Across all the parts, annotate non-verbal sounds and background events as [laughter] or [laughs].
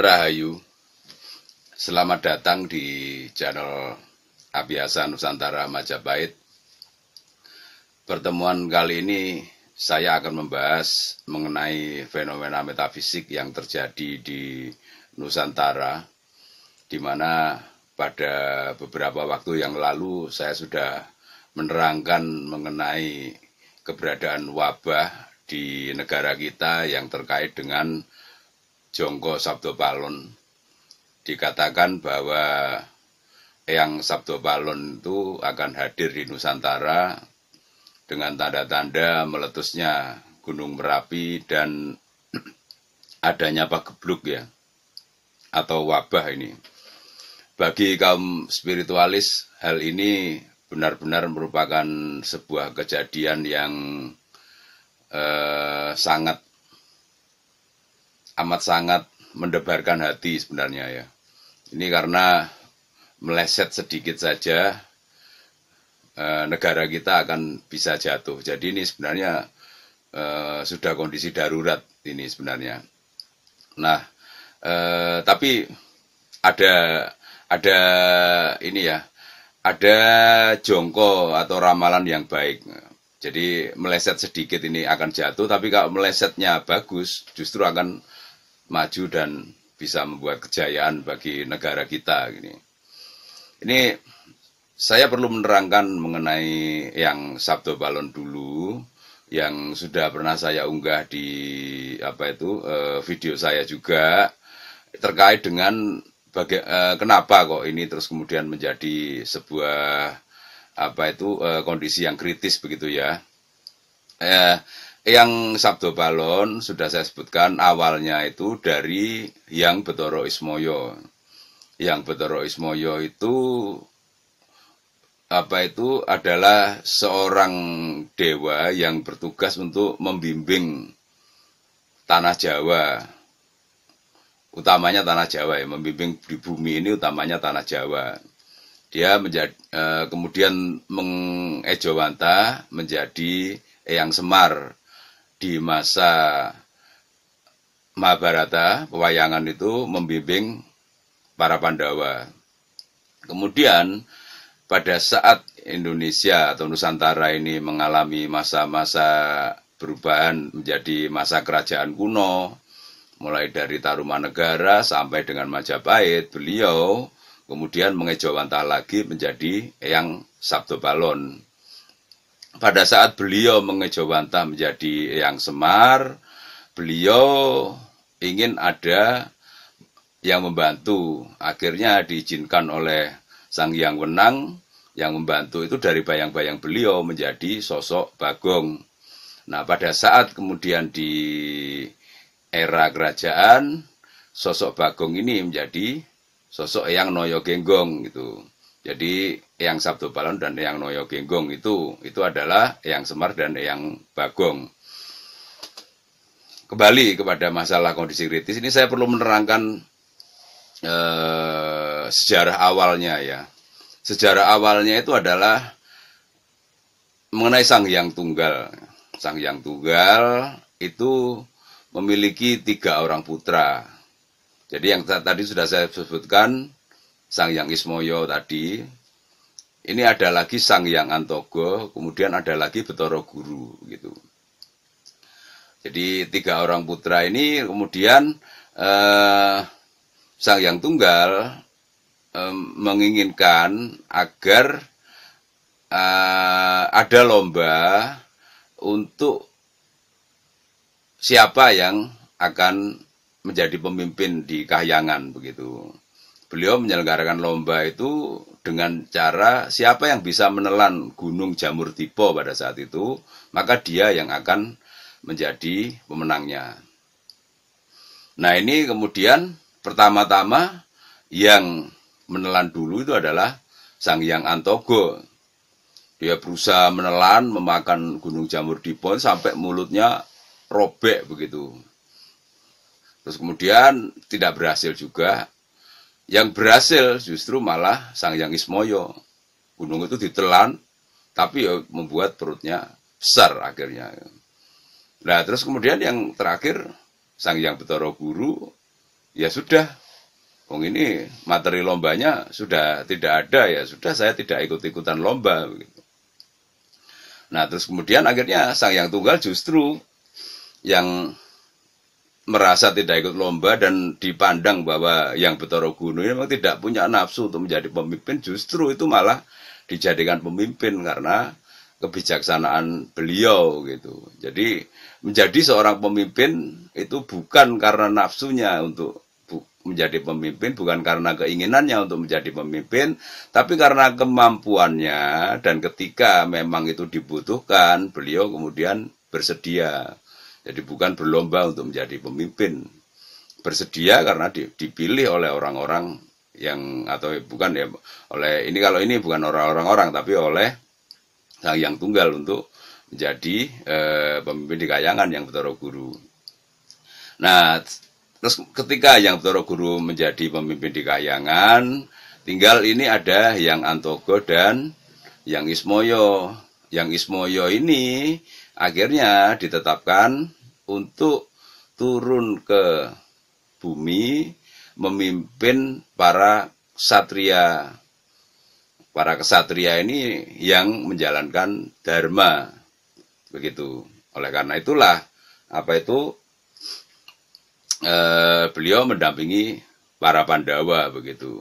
Rahayu Selamat datang di channel Abiasa Nusantara Majapahit Pertemuan kali ini saya akan membahas mengenai fenomena metafisik yang terjadi di Nusantara di mana pada beberapa waktu yang lalu saya sudah menerangkan mengenai keberadaan wabah di negara kita yang terkait dengan Jongko Sabdo Palon dikatakan bahwa yang Sabdo Palon itu akan hadir di Nusantara dengan tanda-tanda meletusnya Gunung Merapi dan [clears throat] adanya pagebluk ya atau wabah ini. Bagi kaum spiritualis hal ini benar-benar merupakan sebuah kejadian yang eh, sangat amat sangat mendebarkan hati sebenarnya ya. Ini karena meleset sedikit saja eh, negara kita akan bisa jatuh. Jadi ini sebenarnya eh, sudah kondisi darurat ini sebenarnya. Nah, eh, tapi ada ada ini ya, ada jongko atau ramalan yang baik. Jadi meleset sedikit ini akan jatuh, tapi kalau melesetnya bagus, justru akan maju dan bisa membuat kejayaan bagi negara kita Ini, Ini saya perlu menerangkan mengenai yang Sabdo Balon dulu yang sudah pernah saya unggah di apa itu eh, video saya juga terkait dengan baga- eh, kenapa kok ini terus kemudian menjadi sebuah apa itu eh, kondisi yang kritis begitu ya. Eh, yang Sabdo Balon sudah saya sebutkan awalnya itu dari yang Betoro Ismoyo. Yang Betoro Ismoyo itu apa itu adalah seorang dewa yang bertugas untuk membimbing tanah Jawa. Utamanya tanah Jawa ya, membimbing di bumi ini utamanya tanah Jawa. Dia menjadi, eh, kemudian mengejawanta menjadi Eyang Semar di masa Mahabharata, pewayangan itu membimbing para Pandawa. Kemudian pada saat Indonesia atau Nusantara ini mengalami masa-masa perubahan menjadi masa kerajaan kuno, mulai dari Tarumanegara sampai dengan Majapahit, beliau kemudian mengejawantah lagi menjadi yang Sabdo Balon pada saat beliau mengejawantah menjadi yang semar, beliau ingin ada yang membantu. Akhirnya diizinkan oleh Sang Yang Wenang yang membantu itu dari bayang-bayang beliau menjadi sosok Bagong. Nah, pada saat kemudian di era kerajaan, sosok Bagong ini menjadi sosok yang Noyo Genggong gitu. Jadi yang Sabdo Palon dan yang Noyo Genggong itu itu adalah yang Semar dan yang Bagong. Kembali kepada masalah kondisi kritis ini saya perlu menerangkan eh, sejarah awalnya ya. Sejarah awalnya itu adalah mengenai Sang Yang Tunggal. Sang Yang Tunggal itu memiliki tiga orang putra. Jadi yang tadi sudah saya sebutkan Sang Yang Ismoyo tadi. Ini ada lagi Sang Yang Antogo, kemudian ada lagi Betoro Guru gitu. Jadi tiga orang putra ini kemudian eh, Sang Yang Tunggal eh, menginginkan agar eh, ada lomba untuk siapa yang akan menjadi pemimpin di Kahyangan begitu beliau menyelenggarakan lomba itu dengan cara siapa yang bisa menelan gunung jamur tipe pada saat itu, maka dia yang akan menjadi pemenangnya. Nah ini kemudian pertama-tama yang menelan dulu itu adalah Sang Yang Antogo. Dia berusaha menelan, memakan gunung jamur dipon sampai mulutnya robek begitu. Terus kemudian tidak berhasil juga, yang berhasil justru malah Sang Yang Ismoyo. Gunung itu ditelan, tapi ya membuat perutnya besar akhirnya. Nah terus kemudian yang terakhir, Sang Yang Betoro Guru, ya sudah, Wong ini materi lombanya sudah tidak ada ya, sudah saya tidak ikut-ikutan lomba. Nah terus kemudian akhirnya Sang Yang Tunggal justru yang merasa tidak ikut lomba dan dipandang bahwa yang Betoro gunung ini memang tidak punya nafsu untuk menjadi pemimpin justru itu malah dijadikan pemimpin karena kebijaksanaan beliau gitu. Jadi menjadi seorang pemimpin itu bukan karena nafsunya untuk menjadi pemimpin bukan karena keinginannya untuk menjadi pemimpin, tapi karena kemampuannya dan ketika memang itu dibutuhkan, beliau kemudian bersedia jadi bukan berlomba untuk menjadi pemimpin. Bersedia karena dipilih oleh orang-orang yang atau bukan ya oleh ini kalau ini bukan orang-orang tapi oleh sang yang tunggal untuk menjadi e, pemimpin di kayangan yang Betoro Guru. Nah, terus ketika yang Betoro Guru menjadi pemimpin di kayangan, tinggal ini ada yang Antogo dan yang Ismoyo. Yang Ismoyo ini akhirnya ditetapkan untuk turun ke bumi memimpin para ksatria Para kesatria ini yang menjalankan dharma. Begitu. Oleh karena itulah apa itu eh, beliau mendampingi para Pandawa begitu.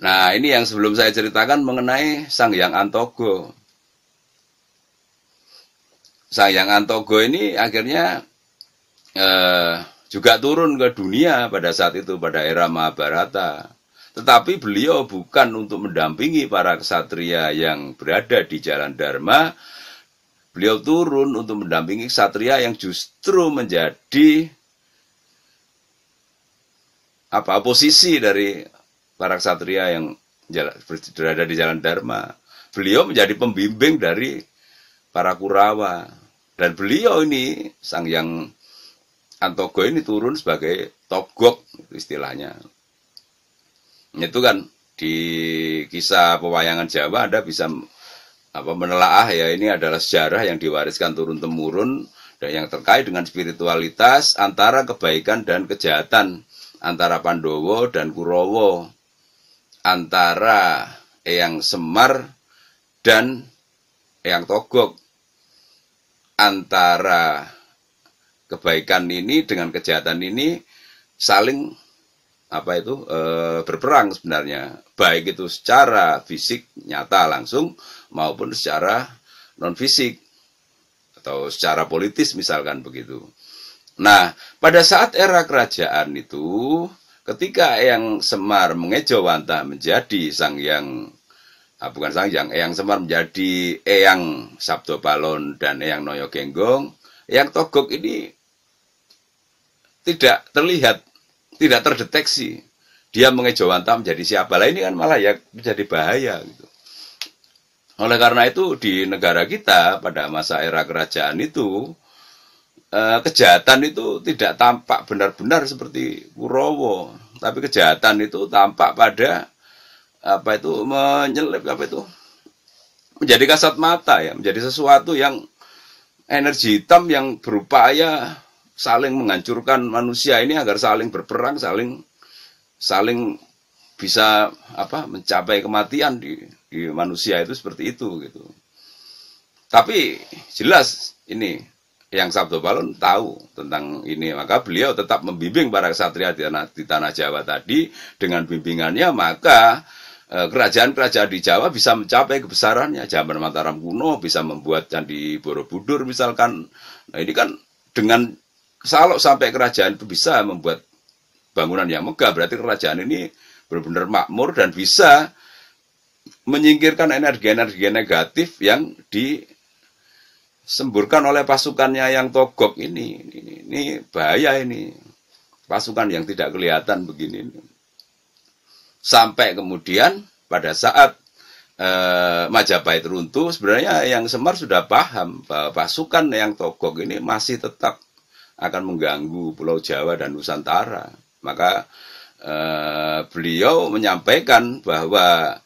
Nah, ini yang sebelum saya ceritakan mengenai Sang yang Antogo. Sayang Togo ini akhirnya eh, juga turun ke dunia pada saat itu pada era Mahabharata. Tetapi beliau bukan untuk mendampingi para kesatria yang berada di jalan Dharma. Beliau turun untuk mendampingi kesatria yang justru menjadi apa posisi dari para kesatria yang berada di jalan Dharma. Beliau menjadi pembimbing dari para Kurawa. Dan beliau ini, sang yang Antogo ini turun sebagai top gok istilahnya. Itu kan di kisah pewayangan Jawa ada bisa apa menelaah ya ini adalah sejarah yang diwariskan turun temurun dan yang terkait dengan spiritualitas antara kebaikan dan kejahatan antara Pandowo dan Kurowo antara Eyang Semar dan Eyang Togok antara kebaikan ini dengan kejahatan ini saling apa itu e, berperang sebenarnya baik itu secara fisik nyata langsung maupun secara non fisik atau secara politis misalkan begitu. Nah, pada saat era kerajaan itu ketika yang Semar Mengejawanta menjadi sang yang Nah, bukan Sangjang, Eyang Semar menjadi Eyang Sabdo Balon dan Eyang Noyo Genggong. Eyang Togok ini tidak terlihat, tidak terdeteksi. Dia mengejawantah menjadi siapa. Lah ini kan malah ya menjadi bahaya gitu. Oleh karena itu di negara kita pada masa era kerajaan itu eh, kejahatan itu tidak tampak benar-benar seperti Kurowo, tapi kejahatan itu tampak pada apa itu menyelip apa itu menjadi kasat mata ya menjadi sesuatu yang energi hitam yang berupaya saling menghancurkan manusia ini agar saling berperang saling saling bisa apa mencapai kematian di, di manusia itu seperti itu gitu tapi jelas ini yang Sabdo Balon tahu tentang ini maka beliau tetap membimbing para kesatria di tanah, di tanah Jawa tadi dengan bimbingannya maka Eh, kerajaan-kerajaan di Jawa bisa mencapai kebesarannya. Zaman Mataram kuno bisa membuat candi Borobudur misalkan. Nah ini kan dengan kalau sampai kerajaan itu bisa membuat bangunan yang megah, berarti kerajaan ini benar-benar makmur dan bisa menyingkirkan energi-energi negatif yang disemburkan oleh pasukannya yang togok ini. Ini, ini bahaya ini. Pasukan yang tidak kelihatan begini. Sampai kemudian pada saat eh, Majapahit runtuh, sebenarnya yang Semar sudah paham bahwa pasukan yang togok ini masih tetap akan mengganggu Pulau Jawa dan Nusantara. Maka eh, beliau menyampaikan bahwa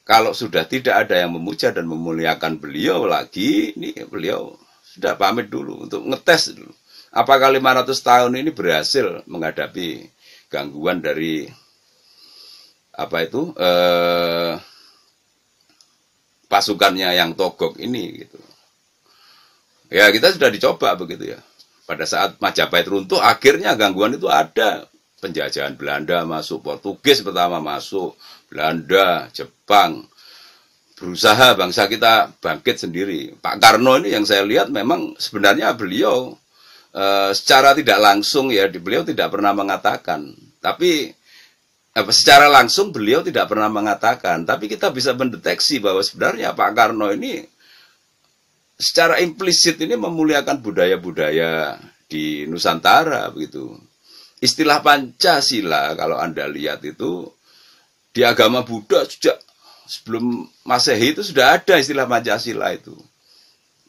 kalau sudah tidak ada yang memuja dan memuliakan beliau lagi, ini beliau sudah pamit dulu untuk ngetes dulu. Apakah 500 tahun ini berhasil menghadapi gangguan dari apa itu eh, pasukannya yang togok ini gitu. Ya kita sudah dicoba begitu ya. Pada saat Majapahit runtuh akhirnya gangguan itu ada. Penjajahan Belanda masuk, Portugis pertama masuk, Belanda, Jepang. Berusaha bangsa kita bangkit sendiri. Pak Karno ini yang saya lihat memang sebenarnya beliau eh, secara tidak langsung ya beliau tidak pernah mengatakan. Tapi secara langsung beliau tidak pernah mengatakan, tapi kita bisa mendeteksi bahwa sebenarnya Pak Karno ini secara implisit ini memuliakan budaya-budaya di Nusantara begitu. Istilah Pancasila kalau Anda lihat itu di agama Buddha sejak sebelum Masehi itu sudah ada istilah Pancasila itu.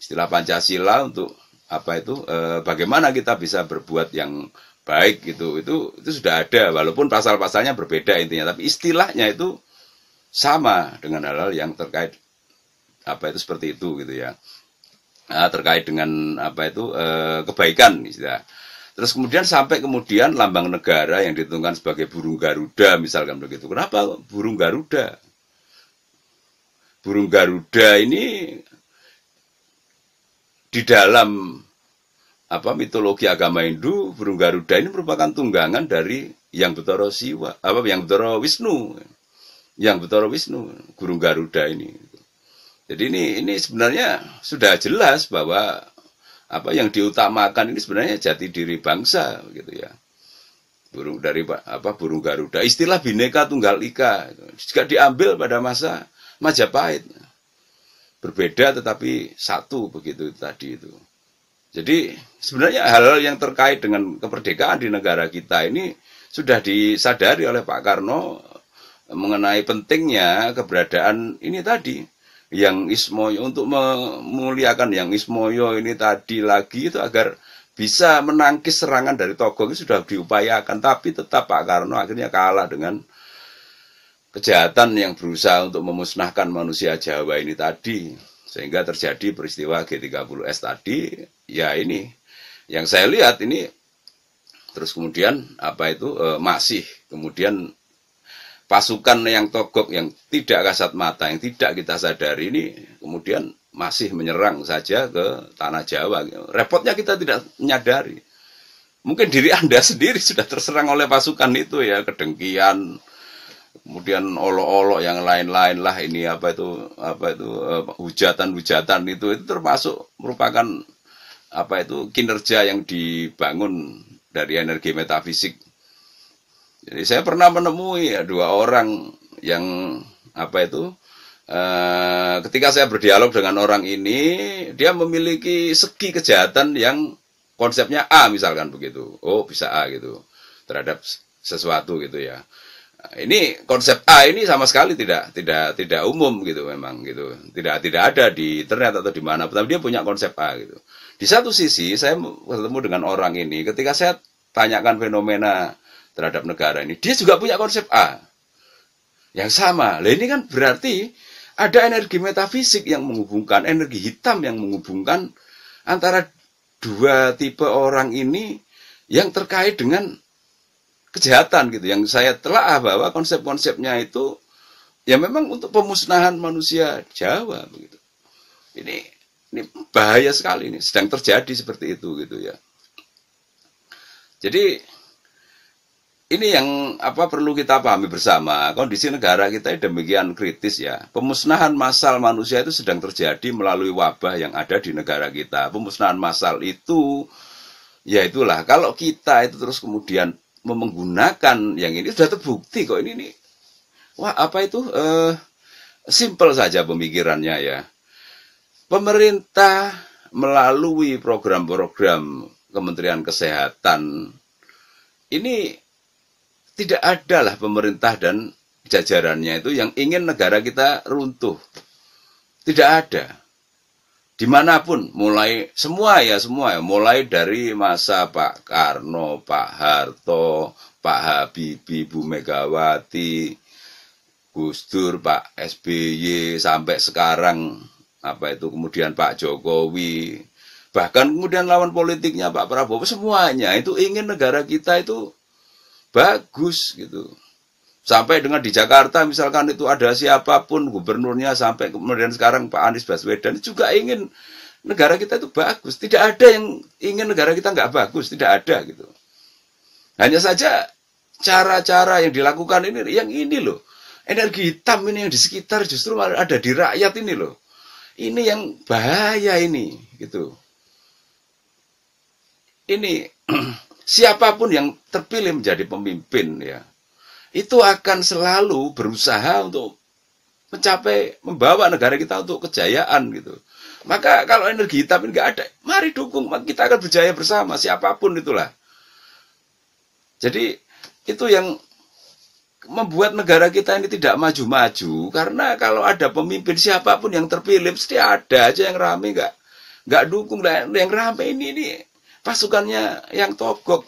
Istilah Pancasila untuk apa itu e, bagaimana kita bisa berbuat yang baik gitu itu itu sudah ada walaupun pasal-pasalnya berbeda intinya tapi istilahnya itu sama dengan hal-hal yang terkait apa itu seperti itu gitu ya nah, terkait dengan apa itu e, kebaikan istilah terus kemudian sampai kemudian lambang negara yang ditentukan sebagai burung garuda misalkan begitu kenapa burung garuda burung garuda ini di dalam apa mitologi agama Hindu burung Garuda ini merupakan tunggangan dari yang Betoro Siwa apa yang Betoro Wisnu yang Betoro Wisnu burung Garuda ini jadi ini ini sebenarnya sudah jelas bahwa apa yang diutamakan ini sebenarnya jati diri bangsa gitu ya burung dari apa burung Garuda istilah bineka tunggal ika jika diambil pada masa Majapahit berbeda tetapi satu begitu tadi itu jadi sebenarnya hal hal yang terkait dengan kemerdekaan di negara kita ini sudah disadari oleh Pak Karno mengenai pentingnya keberadaan ini tadi yang Ismoyo untuk memuliakan yang Ismoyo ini tadi lagi itu agar bisa menangkis serangan dari Togo itu sudah diupayakan tapi tetap Pak Karno akhirnya kalah dengan kejahatan yang berusaha untuk memusnahkan manusia Jawa ini tadi sehingga terjadi peristiwa G30S tadi ya ini yang saya lihat ini terus kemudian apa itu e, masih kemudian pasukan yang togok yang tidak kasat mata yang tidak kita sadari ini kemudian masih menyerang saja ke tanah Jawa repotnya kita tidak menyadari mungkin diri anda [laughs] sendiri sudah terserang oleh pasukan itu ya kedengkian kemudian olok-olok yang lain-lain lah ini apa itu apa itu e, hujatan-hujatan itu itu termasuk merupakan apa itu kinerja yang dibangun dari energi metafisik. Jadi saya pernah menemui ya, dua orang yang apa itu eh, ketika saya berdialog dengan orang ini dia memiliki segi kejahatan yang konsepnya A misalkan begitu. Oh bisa A gitu terhadap sesuatu gitu ya. Ini konsep A ini sama sekali tidak tidak tidak umum gitu memang gitu. Tidak tidak ada di internet atau di mana. Tapi dia punya konsep A gitu. Di satu sisi, saya bertemu dengan orang ini, ketika saya tanyakan fenomena terhadap negara ini, dia juga punya konsep A yang sama. Lain ini kan berarti ada energi metafisik yang menghubungkan, energi hitam yang menghubungkan antara dua tipe orang ini yang terkait dengan kejahatan gitu. Yang saya telah bahwa konsep-konsepnya itu ya memang untuk pemusnahan manusia Jawa begitu. Ini ini bahaya sekali ini, sedang terjadi seperti itu gitu ya. Jadi ini yang apa perlu kita pahami bersama. Kondisi negara kita demikian kritis ya. Pemusnahan massal manusia itu sedang terjadi melalui wabah yang ada di negara kita. Pemusnahan massal itu ya itulah kalau kita itu terus kemudian menggunakan yang ini sudah terbukti kok ini nih. Wah, apa itu eh simple saja pemikirannya ya. Pemerintah melalui program-program Kementerian Kesehatan ini tidak adalah pemerintah dan jajarannya itu yang ingin negara kita runtuh. Tidak ada. Dimanapun, mulai semua ya semua ya, mulai dari masa Pak Karno, Pak Harto, Pak Habibie, Bu Megawati, Gus Dur, Pak SBY sampai sekarang apa itu kemudian Pak Jokowi bahkan kemudian lawan politiknya Pak Prabowo semuanya itu ingin negara kita itu bagus gitu sampai dengan di Jakarta misalkan itu ada siapapun gubernurnya sampai kemudian sekarang Pak Anies Baswedan juga ingin negara kita itu bagus tidak ada yang ingin negara kita nggak bagus tidak ada gitu hanya saja cara-cara yang dilakukan ini yang ini loh energi hitam ini yang di sekitar justru ada di rakyat ini loh ini yang bahaya ini, gitu. Ini [clears throat] siapapun yang terpilih menjadi pemimpin ya, itu akan selalu berusaha untuk mencapai membawa negara kita untuk kejayaan gitu. Maka kalau energi hitam ini nggak ada, mari dukung, kita akan berjaya bersama siapapun itulah. Jadi itu yang membuat negara kita ini tidak maju-maju karena kalau ada pemimpin siapapun yang terpilih pasti ada aja yang rame nggak nggak dukung lah yang rame ini ini pasukannya yang togok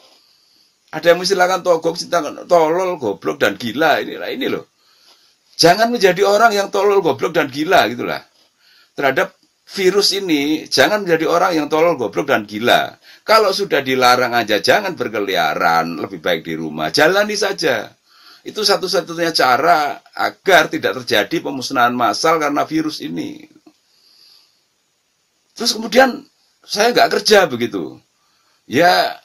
ada yang mensilakan togok tolol goblok dan gila inilah ini loh jangan menjadi orang yang tolol goblok dan gila gitulah terhadap virus ini jangan menjadi orang yang tolol goblok dan gila kalau sudah dilarang aja jangan berkeliaran lebih baik di rumah jalani saja itu satu-satunya cara agar tidak terjadi pemusnahan massal karena virus ini. Terus kemudian saya nggak kerja begitu. Ya,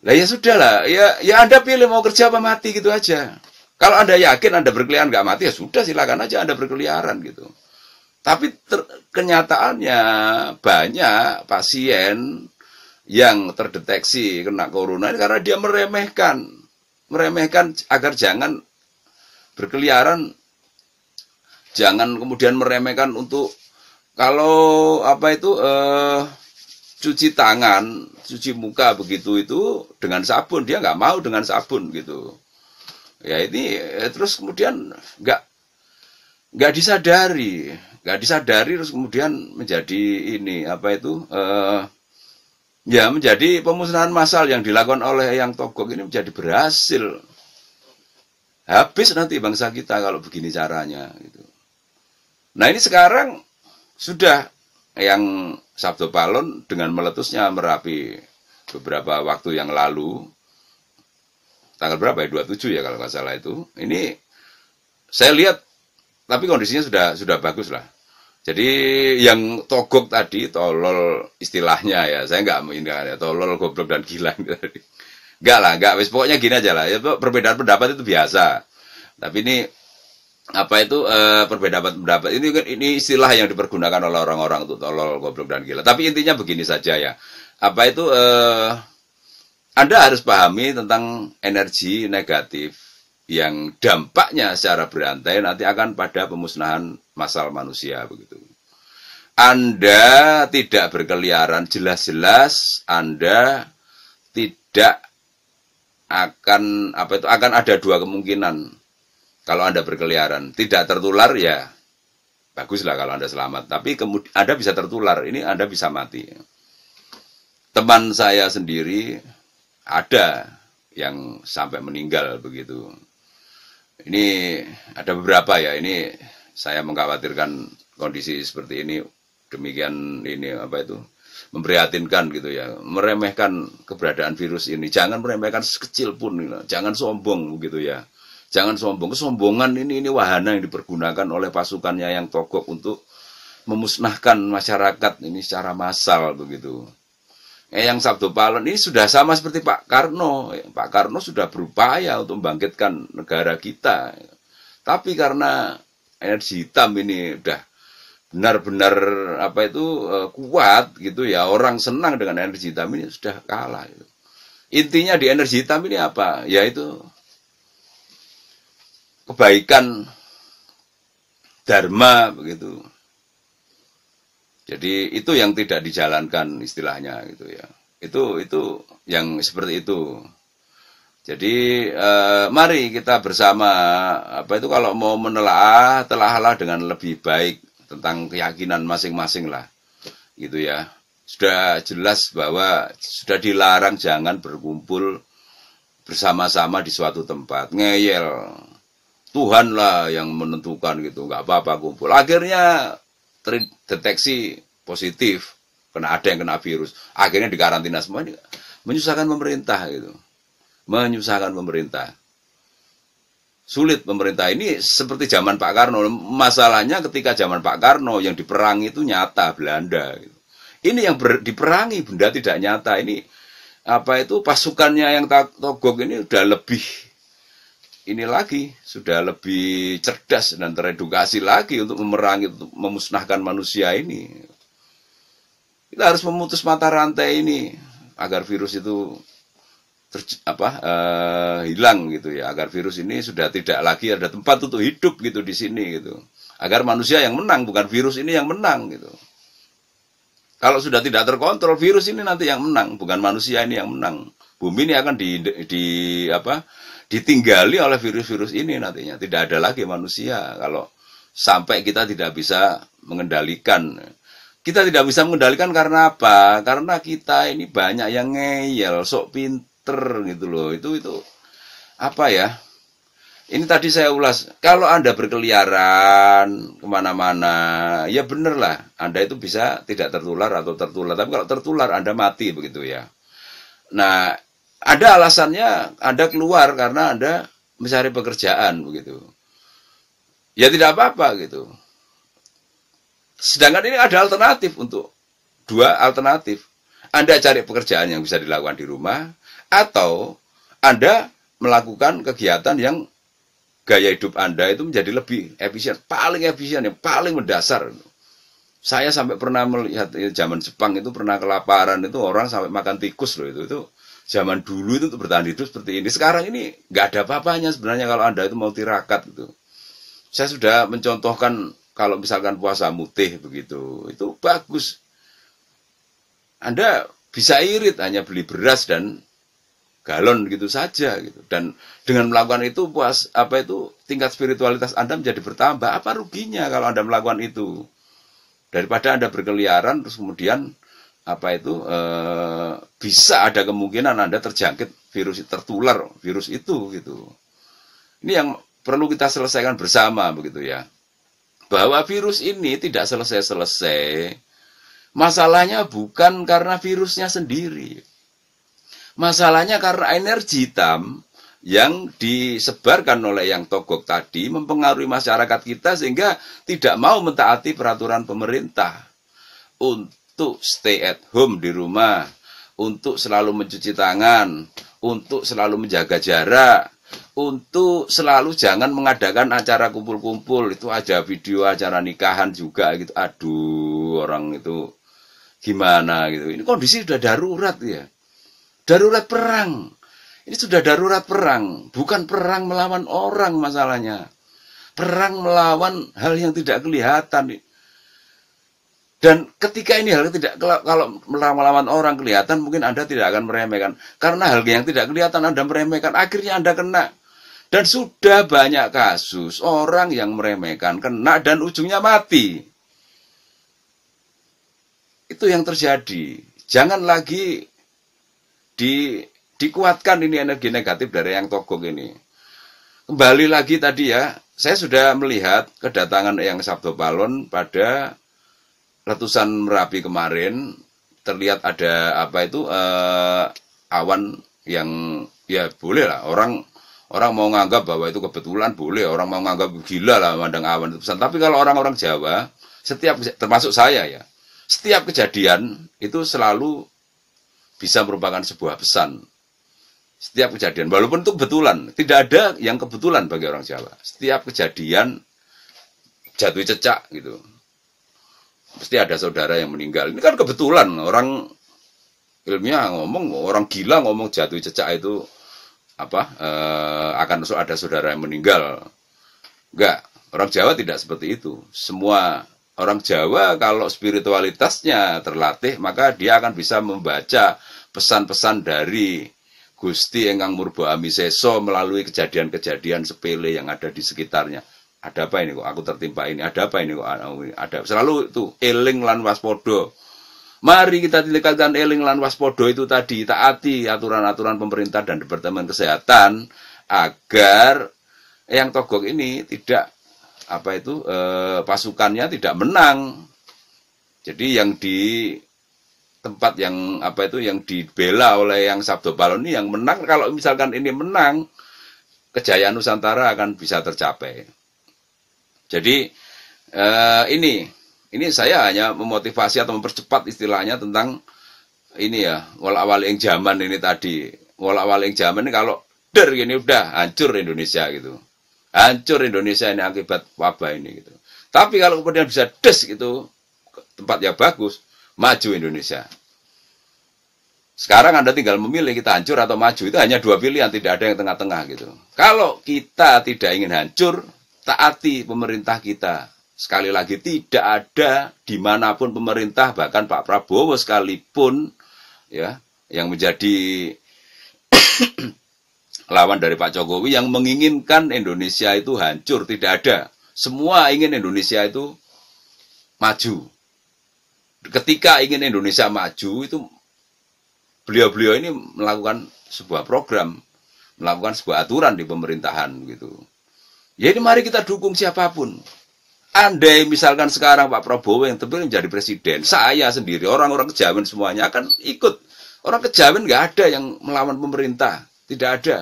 lah ya sudah lah. Ya, ya Anda pilih mau kerja apa mati gitu aja. Kalau Anda yakin Anda berkeliaran nggak mati, ya sudah silakan aja Anda berkeliaran gitu. Tapi ter, kenyataannya banyak pasien yang terdeteksi kena corona ini karena dia meremehkan meremehkan agar jangan berkeliaran jangan kemudian meremehkan untuk kalau apa itu eh, cuci tangan cuci muka begitu itu dengan sabun dia nggak mau dengan sabun gitu ya ini eh, terus kemudian nggak nggak disadari nggak disadari terus kemudian menjadi ini apa itu eh, Ya menjadi pemusnahan massal yang dilakukan oleh yang togok ini menjadi berhasil. Habis nanti bangsa kita kalau begini caranya. Gitu. Nah ini sekarang sudah yang Sabdo Palon dengan meletusnya Merapi beberapa waktu yang lalu, tanggal berapa ya? 27 ya kalau nggak salah itu. Ini saya lihat, tapi kondisinya sudah sudah bagus lah. Jadi yang togok tadi, tolol istilahnya ya, saya nggak ini ya, tolol, goblok, dan gila. Enggak [laughs] lah, enggak. Wes pokoknya gini aja lah. Ya, perbedaan pendapat itu biasa. Tapi ini apa itu e, perbedaan pendapat ini kan ini istilah yang dipergunakan oleh orang-orang untuk tolol, goblok dan gila. Tapi intinya begini saja ya. Apa itu e, Anda harus pahami tentang energi negatif yang dampaknya secara berantai nanti akan pada pemusnahan masal manusia begitu. Anda tidak berkeliaran jelas-jelas Anda tidak akan apa itu akan ada dua kemungkinan kalau Anda berkeliaran tidak tertular ya baguslah kalau Anda selamat tapi kemudian Anda bisa tertular ini Anda bisa mati teman saya sendiri ada yang sampai meninggal begitu ini ada beberapa ya. Ini saya mengkhawatirkan kondisi seperti ini. Demikian ini apa itu? memprihatinkan gitu ya, meremehkan keberadaan virus ini. Jangan meremehkan sekecil pun, gitu. jangan sombong gitu ya. Jangan sombong. Kesombongan ini ini wahana yang dipergunakan oleh pasukannya yang tokoh untuk memusnahkan masyarakat ini secara massal begitu eh, yang Sabdo Palon ini sudah sama seperti Pak Karno. Eh, Pak Karno sudah berupaya untuk membangkitkan negara kita. Tapi karena energi hitam ini sudah benar-benar apa itu eh, kuat gitu ya orang senang dengan energi hitam ini sudah kalah gitu. intinya di energi hitam ini apa Ya itu kebaikan dharma begitu jadi itu yang tidak dijalankan istilahnya gitu ya. Itu itu yang seperti itu. Jadi eh, mari kita bersama apa itu kalau mau menelaah telahlah dengan lebih baik tentang keyakinan masing-masing lah. Gitu ya. Sudah jelas bahwa sudah dilarang jangan berkumpul bersama-sama di suatu tempat. Ngeyel. Tuhanlah yang menentukan gitu, nggak apa-apa kumpul. Akhirnya terdeteksi positif kena ada yang kena virus akhirnya dikarantina semua ini menyusahkan pemerintah gitu menyusahkan pemerintah sulit pemerintah ini seperti zaman Pak Karno masalahnya ketika zaman Pak Karno yang diperangi itu nyata Belanda gitu. ini yang ber, diperangi benda tidak nyata ini apa itu pasukannya yang togok ini udah lebih ini lagi sudah lebih cerdas dan teredukasi lagi untuk memerangi untuk memusnahkan manusia ini. Kita harus memutus mata rantai ini agar virus itu ter, apa uh, hilang gitu ya, agar virus ini sudah tidak lagi ada tempat untuk hidup gitu di sini gitu. Agar manusia yang menang bukan virus ini yang menang gitu. Kalau sudah tidak terkontrol virus ini nanti yang menang bukan manusia ini yang menang. Bumi ini akan di, di apa ditinggali oleh virus-virus ini nantinya. Tidak ada lagi manusia kalau sampai kita tidak bisa mengendalikan. Kita tidak bisa mengendalikan karena apa? Karena kita ini banyak yang ngeyel, sok pinter gitu loh. Itu itu apa ya? Ini tadi saya ulas, kalau Anda berkeliaran kemana-mana, ya bener lah, Anda itu bisa tidak tertular atau tertular. Tapi kalau tertular, Anda mati begitu ya. Nah, ada alasannya, ada keluar karena ada mencari pekerjaan begitu. Ya tidak apa-apa gitu. Sedangkan ini ada alternatif untuk dua alternatif. Anda cari pekerjaan yang bisa dilakukan di rumah atau Anda melakukan kegiatan yang gaya hidup Anda itu menjadi lebih efisien, paling efisien, yang paling mendasar. Saya sampai pernah melihat ya, zaman Jepang itu pernah kelaparan itu orang sampai makan tikus loh itu itu zaman dulu itu untuk bertahan hidup seperti ini. Sekarang ini nggak ada apa-apanya sebenarnya kalau anda itu mau tirakat gitu. Saya sudah mencontohkan kalau misalkan puasa mutih begitu, itu bagus. Anda bisa irit hanya beli beras dan galon gitu saja gitu dan dengan melakukan itu puas apa itu tingkat spiritualitas Anda menjadi bertambah apa ruginya kalau Anda melakukan itu daripada Anda berkeliaran terus kemudian apa itu e, bisa ada kemungkinan anda terjangkit virus tertular virus itu gitu ini yang perlu kita selesaikan bersama begitu ya bahwa virus ini tidak selesai-selesai masalahnya bukan karena virusnya sendiri masalahnya karena energi hitam yang disebarkan oleh yang togok tadi mempengaruhi masyarakat kita sehingga tidak mau mentaati peraturan pemerintah untuk untuk stay at home di rumah, untuk selalu mencuci tangan, untuk selalu menjaga jarak, untuk selalu jangan mengadakan acara kumpul-kumpul. Itu ada video acara nikahan juga gitu. Aduh, orang itu gimana gitu. Ini kondisi sudah darurat ya. Darurat perang. Ini sudah darurat perang, bukan perang melawan orang masalahnya. Perang melawan hal yang tidak kelihatan. Dan ketika ini hal tidak kalau melawan orang kelihatan mungkin Anda tidak akan meremehkan. Karena hal yang tidak kelihatan Anda meremehkan, akhirnya Anda kena. Dan sudah banyak kasus orang yang meremehkan kena dan ujungnya mati. Itu yang terjadi. Jangan lagi di dikuatkan ini energi negatif dari yang togok ini. Kembali lagi tadi ya, saya sudah melihat kedatangan yang Sabdo balon pada letusan Merapi kemarin terlihat ada apa itu eh, awan yang ya boleh lah orang orang mau nganggap bahwa itu kebetulan boleh orang mau nganggap gila lah mandang awan itu pesan tapi kalau orang-orang Jawa setiap termasuk saya ya setiap kejadian itu selalu bisa merupakan sebuah pesan setiap kejadian walaupun itu kebetulan tidak ada yang kebetulan bagi orang Jawa setiap kejadian jatuh cecak gitu Pasti ada saudara yang meninggal. Ini kan kebetulan orang ilmiah ngomong orang gila ngomong jatuh cecak itu apa e, akan ada saudara yang meninggal. Enggak, orang Jawa tidak seperti itu. Semua orang Jawa kalau spiritualitasnya terlatih maka dia akan bisa membaca pesan-pesan dari Gusti Engkang Murbo Amiseso melalui kejadian-kejadian sepele yang ada di sekitarnya ada apa ini kok aku tertimpa ini ada apa ini kok ada selalu itu eling lan waspodo mari kita dilekatkan eling lan waspodo itu tadi taati aturan-aturan pemerintah dan departemen kesehatan agar yang togok ini tidak apa itu eh, pasukannya tidak menang jadi yang di tempat yang apa itu yang dibela oleh yang Sabdo Balon ini yang menang kalau misalkan ini menang kejayaan Nusantara akan bisa tercapai. Jadi eh, ini ini saya hanya memotivasi atau mempercepat istilahnya tentang ini ya wal awal yang zaman ini tadi wal awal yang zaman ini kalau der ini udah hancur Indonesia gitu hancur Indonesia ini akibat wabah ini gitu tapi kalau kemudian bisa des gitu tempat yang bagus maju Indonesia sekarang Anda tinggal memilih kita hancur atau maju itu hanya dua pilihan, tidak ada yang tengah-tengah gitu. Kalau kita tidak ingin hancur, taati pemerintah kita. Sekali lagi tidak ada dimanapun pemerintah bahkan Pak Prabowo sekalipun ya yang menjadi [coughs] lawan dari Pak Jokowi yang menginginkan Indonesia itu hancur tidak ada. Semua ingin Indonesia itu maju. Ketika ingin Indonesia maju itu beliau-beliau ini melakukan sebuah program, melakukan sebuah aturan di pemerintahan gitu. Jadi mari kita dukung siapapun. Andai misalkan sekarang Pak Prabowo yang terpilih menjadi presiden, saya sendiri, orang-orang kejawen semuanya akan ikut. Orang kejawen nggak ada yang melawan pemerintah, tidak ada.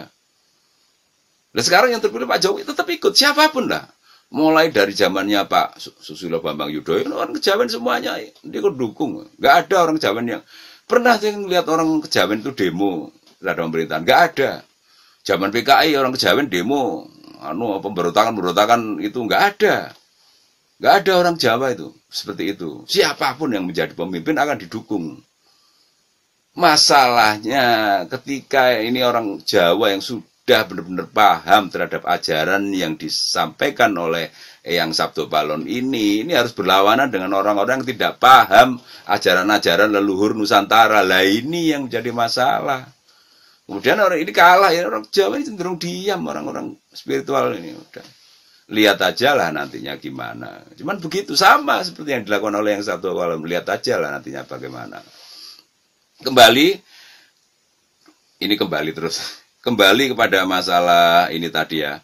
Nah sekarang yang terpilih Pak Jokowi tetap ikut, siapapun lah. Mulai dari zamannya Pak Susilo Bambang Yudhoyono, orang kejawen semuanya ikut dukung. Nggak ada orang kejawen yang pernah saya melihat orang kejawen itu demo terhadap pemerintahan, nggak ada. Zaman PKI orang kejawen demo, anu pemberontakan pemberontakan itu nggak ada nggak ada orang Jawa itu seperti itu siapapun yang menjadi pemimpin akan didukung masalahnya ketika ini orang Jawa yang sudah benar-benar paham terhadap ajaran yang disampaikan oleh yang Sabdo Balon ini ini harus berlawanan dengan orang-orang yang tidak paham ajaran-ajaran leluhur Nusantara lah ini yang jadi masalah Kemudian orang ini kalah ya orang Jawa ini cenderung diam orang-orang spiritual ini udah lihat aja lah nantinya gimana. Cuman begitu sama seperti yang dilakukan oleh yang satu awal melihat aja lah nantinya bagaimana. Kembali ini kembali terus kembali kepada masalah ini tadi ya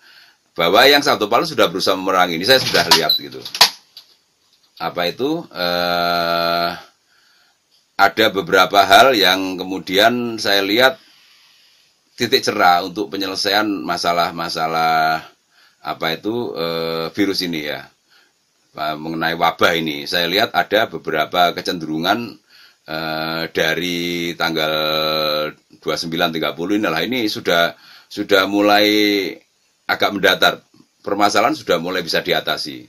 bahwa yang satu palu sudah berusaha memerangi ini saya sudah lihat gitu apa itu eh, ada beberapa hal yang kemudian saya lihat titik cerah untuk penyelesaian masalah-masalah apa itu eh, virus ini ya mengenai wabah ini. Saya lihat ada beberapa kecenderungan eh, dari tanggal 29-30 inilah ini sudah sudah mulai agak mendatar. Permasalahan sudah mulai bisa diatasi.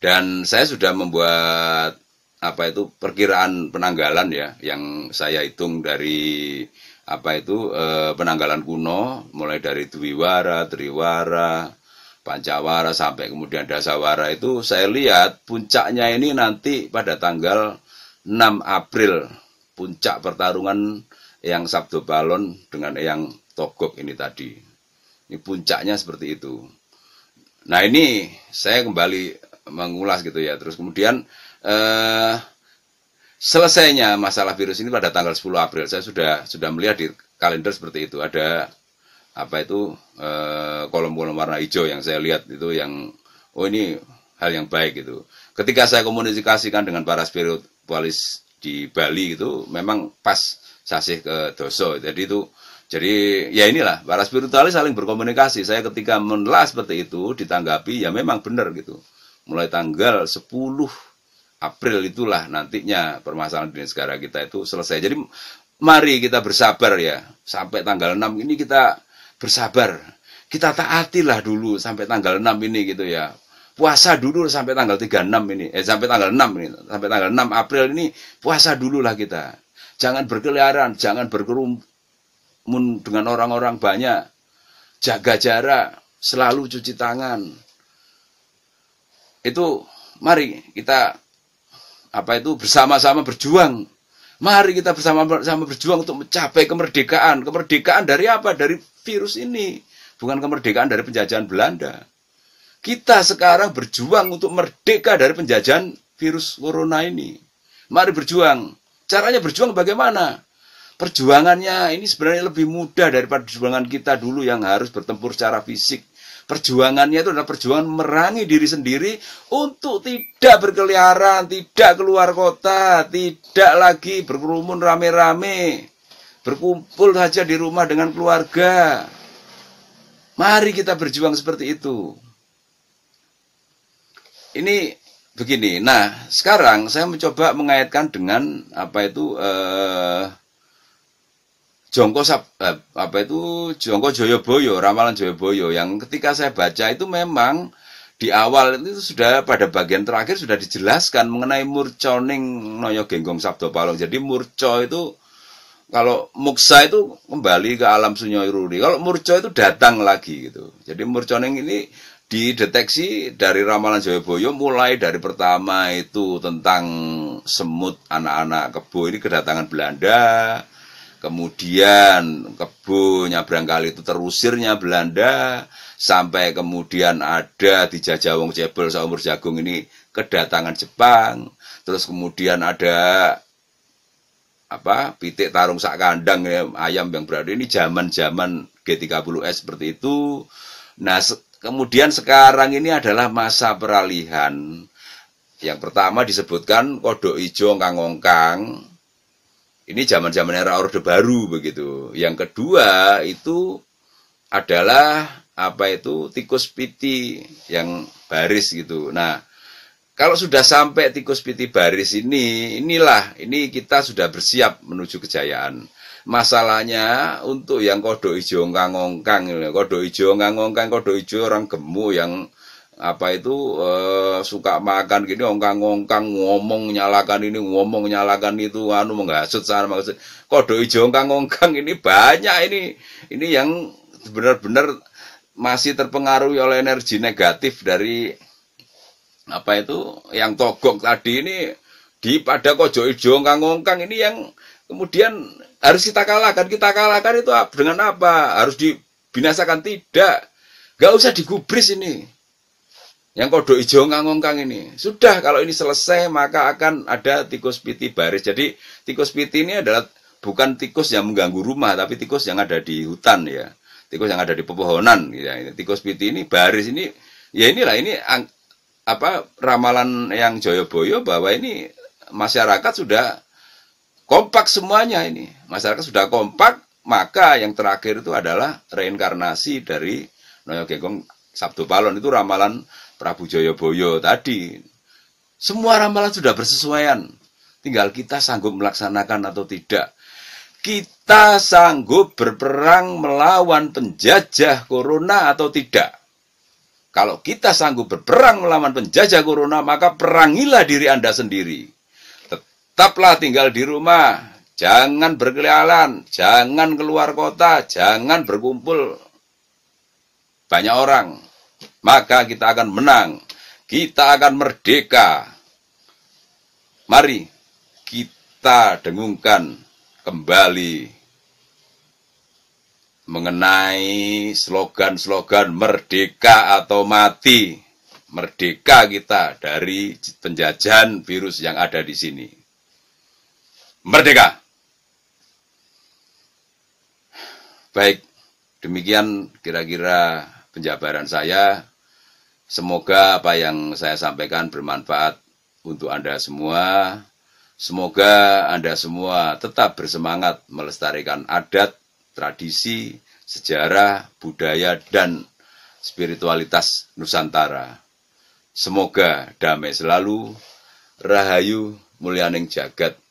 Dan saya sudah membuat apa itu perkiraan penanggalan ya yang saya hitung dari apa itu e, penanggalan kuno mulai dari Dwiwara, Triwara, Pancawara sampai kemudian Dasawara itu saya lihat puncaknya ini nanti pada tanggal 6 April puncak pertarungan yang Sabdo Balon dengan yang Togok ini tadi. Ini puncaknya seperti itu. Nah ini saya kembali mengulas gitu ya. Terus kemudian eh, Selesainya masalah virus ini pada tanggal 10 April. Saya sudah sudah melihat di kalender seperti itu ada apa itu kolom-kolom eh, warna hijau yang saya lihat itu yang oh ini hal yang baik gitu. Ketika saya komunikasikan dengan para spiritualis di Bali itu memang pas sasih ke doso. Jadi itu jadi ya inilah para spiritualis saling berkomunikasi. Saya ketika menelaah seperti itu ditanggapi ya memang benar gitu. Mulai tanggal 10 April itulah nantinya permasalahan di negara kita itu selesai. Jadi mari kita bersabar ya. Sampai tanggal 6 ini kita bersabar. Kita taatilah dulu sampai tanggal 6 ini gitu ya. Puasa dulu sampai tanggal 36 ini. Eh sampai tanggal 6 ini. Sampai tanggal 6 April ini puasa dululah kita. Jangan berkeliaran, jangan berkerumun dengan orang-orang banyak. Jaga jarak, selalu cuci tangan. Itu mari kita apa itu bersama-sama berjuang. Mari kita bersama-sama berjuang untuk mencapai kemerdekaan. Kemerdekaan dari apa? Dari virus ini. Bukan kemerdekaan dari penjajahan Belanda. Kita sekarang berjuang untuk merdeka dari penjajahan virus corona ini. Mari berjuang. Caranya berjuang bagaimana? Perjuangannya ini sebenarnya lebih mudah daripada perjuangan kita dulu yang harus bertempur secara fisik Perjuangannya itu adalah perjuangan merangi diri sendiri untuk tidak berkeliaran, tidak keluar kota, tidak lagi berkerumun rame-rame. Berkumpul saja di rumah dengan keluarga. Mari kita berjuang seperti itu. Ini begini. Nah, sekarang saya mencoba mengaitkan dengan apa itu eh Jongko Sab, eh, apa itu Jongko Joyoboyo, ramalan Joyoboyo yang ketika saya baca itu memang di awal itu sudah pada bagian terakhir sudah dijelaskan mengenai murconing noyo genggong sabdo palong. Jadi murco itu kalau muksa itu kembali ke alam sunyoiruri. Kalau murco itu datang lagi gitu. Jadi murconing ini dideteksi dari ramalan Joyoboyo mulai dari pertama itu tentang semut anak-anak kebo ini kedatangan Belanda kemudian kebo nyabrang kali itu terusirnya Belanda sampai kemudian ada di Jajawong cebol seumur jagung ini kedatangan Jepang terus kemudian ada apa pitik tarung sak kandang ya, ayam yang berada ini zaman-zaman G30S seperti itu nah se kemudian sekarang ini adalah masa peralihan yang pertama disebutkan kodok ijo kangongkang ini zaman-zaman era Orde Baru begitu. Yang kedua itu adalah apa itu tikus piti yang baris gitu. Nah, kalau sudah sampai tikus piti baris ini, inilah ini kita sudah bersiap menuju kejayaan. Masalahnya untuk yang kodok hijau ngangongkang, kodok hijau ngangongkang, kodok hijau orang gemuk yang apa itu eh, suka makan gini ongkang-ongkang ngomong nyalakan ini ngomong nyalakan itu anu menghasut sana maksud kode ijo ongkang-ongkang ini banyak ini ini yang benar-benar masih terpengaruh oleh energi negatif dari apa itu yang togok tadi ini di pada kojo ijo ongkang-ongkang ini yang kemudian harus kita kalahkan kita kalahkan itu dengan apa harus dibinasakan tidak Gak usah digubris ini yang kode hijau ngangong kang ini. Sudah kalau ini selesai maka akan ada tikus piti baris. Jadi tikus piti ini adalah bukan tikus yang mengganggu rumah tapi tikus yang ada di hutan ya. Tikus yang ada di pepohonan ya. Tikus piti ini baris ini ya inilah ini apa ramalan yang Joyoboyo bahwa ini masyarakat sudah kompak semuanya ini. Masyarakat sudah kompak, maka yang terakhir itu adalah reinkarnasi dari Noyo Gegong Sabdo Palon itu ramalan Prabu Joyoboyo tadi. Semua ramalan sudah bersesuaian. Tinggal kita sanggup melaksanakan atau tidak. Kita sanggup berperang melawan penjajah corona atau tidak. Kalau kita sanggup berperang melawan penjajah corona, maka perangilah diri Anda sendiri. Tetaplah tinggal di rumah, jangan berkeliaran, jangan keluar kota, jangan berkumpul banyak orang maka kita akan menang. Kita akan merdeka. Mari kita dengungkan kembali mengenai slogan-slogan merdeka atau mati. Merdeka kita dari penjajahan virus yang ada di sini. Merdeka. Baik, demikian kira-kira penjabaran saya. Semoga apa yang saya sampaikan bermanfaat untuk Anda semua. Semoga Anda semua tetap bersemangat melestarikan adat, tradisi, sejarah, budaya, dan spiritualitas Nusantara. Semoga damai selalu, rahayu mulianing jagat.